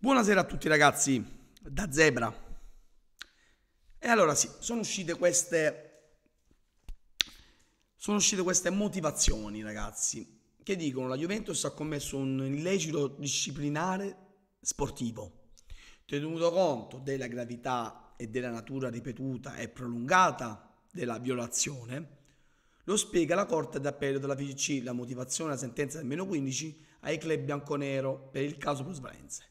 Buonasera a tutti ragazzi, da Zebra. E allora sì, sono uscite queste... Sono uscite queste motivazioni ragazzi, che dicono la Juventus ha commesso un illecito disciplinare sportivo, tenuto conto della gravità e della natura ripetuta e prolungata della violazione, lo spiega la Corte d'Appello della FIC, la motivazione della sentenza del meno 15 ai club bianconero per il caso Plus Valenze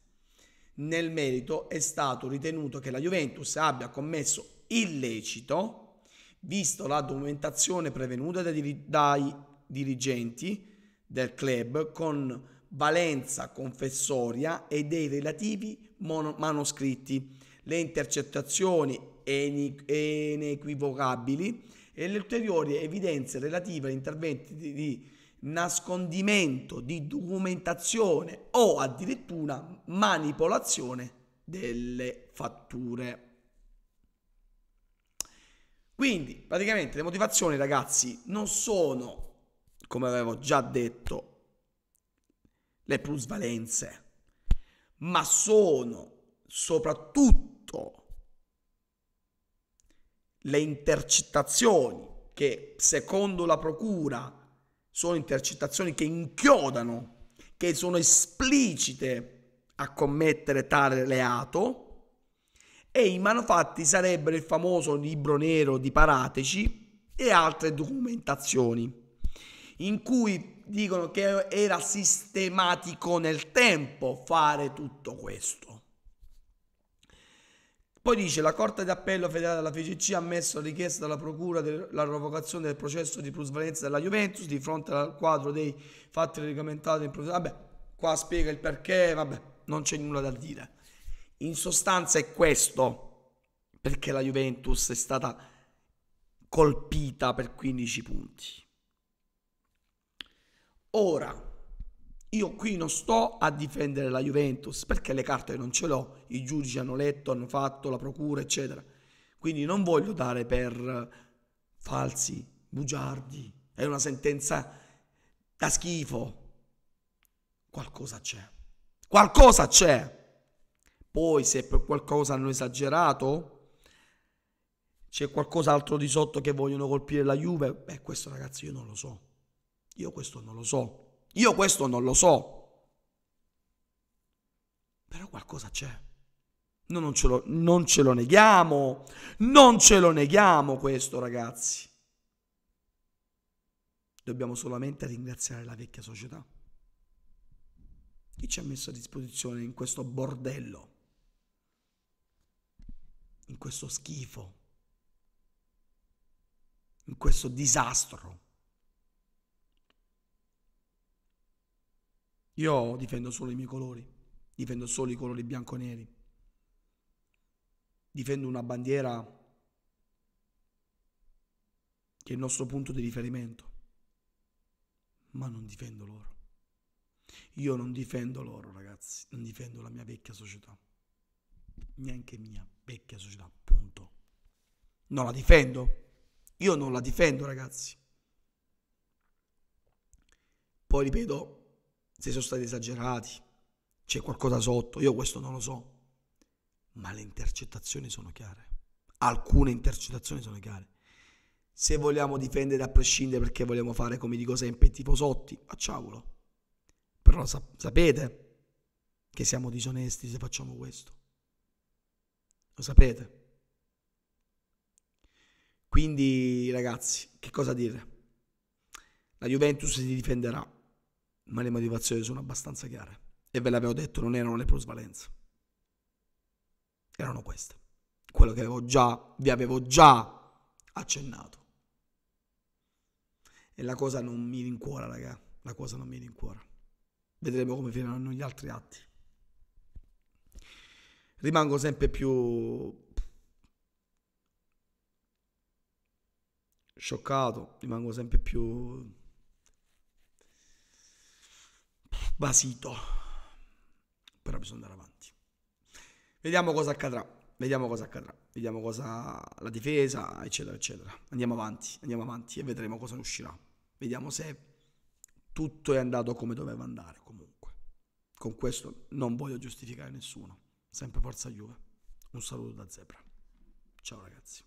nel merito è stato ritenuto che la Juventus abbia commesso illecito, visto la documentazione prevenuta dai, dai dirigenti del club con valenza confessoria e dei relativi mono, manoscritti, le intercettazioni inequivocabili e le ulteriori evidenze relative agli interventi di, di nascondimento di documentazione o addirittura manipolazione delle fatture. Quindi praticamente le motivazioni ragazzi non sono, come avevo già detto, le plusvalenze, ma sono soprattutto le intercettazioni che secondo la procura sono intercettazioni che inchiodano, che sono esplicite a commettere tale reato e i manufatti sarebbero il famoso libro nero di Parateci e altre documentazioni in cui dicono che era sistematico nel tempo fare tutto questo. Poi dice la Corte d'Appello federale della FCC ha messo a richiesta dalla Procura della revocazione del processo di plusvalenza della Juventus di fronte al quadro dei fatti regolamentati in processo. Vabbè, qua spiega il perché, vabbè, non c'è nulla da dire. In sostanza è questo perché la Juventus è stata colpita per 15 punti. Ora, io qui non sto a difendere la Juventus perché le carte non ce l'ho, i giudici hanno letto, hanno fatto, la procura, eccetera. Quindi non voglio dare per falsi, bugiardi. È una sentenza da schifo. Qualcosa c'è. Qualcosa c'è. Poi se per qualcosa hanno esagerato, c'è qualcos'altro di sotto che vogliono colpire la Juve? Beh, questo ragazzi io non lo so. Io questo non lo so. Io questo non lo so. Però qualcosa c'è. No, non, ce lo, non ce lo neghiamo. Non ce lo neghiamo questo, ragazzi. Dobbiamo solamente ringraziare la vecchia società. Chi ci ha messo a disposizione in questo bordello? In questo schifo? In questo disastro? Io difendo solo i miei colori, difendo solo i colori bianco-neri, difendo una bandiera che è il nostro punto di riferimento, ma non difendo loro. Io non difendo loro, ragazzi, non difendo la mia vecchia società, neanche mia vecchia società, punto. Non la difendo, io non la difendo, ragazzi. Poi ripeto, se sono stati esagerati, c'è qualcosa sotto, io questo non lo so. Ma le intercettazioni sono chiare. Alcune intercettazioni sono chiare. Se vogliamo difendere a prescindere perché vogliamo fare, come dico sempre, tipo sotti, facciamolo. Però sapete che siamo disonesti se facciamo questo. Lo sapete. Quindi, ragazzi, che cosa dire? La Juventus si difenderà ma le motivazioni sono abbastanza chiare. E ve l'avevo detto, non erano le plusvalenze. Erano queste. Quello che avevo già, vi avevo già accennato. E la cosa non mi rincuora, raga. La cosa non mi rincuora. Vedremo come finiranno gli altri atti. Rimango sempre più scioccato, rimango sempre più basito. Però bisogna andare avanti. Vediamo cosa accadrà. Vediamo cosa accadrà. Vediamo cosa la difesa, eccetera, eccetera. Andiamo avanti, andiamo avanti e vedremo cosa ne uscirà. Vediamo se tutto è andato come doveva andare comunque. Con questo non voglio giustificare nessuno. Sempre forza Juve. Un saluto da Zebra. Ciao ragazzi.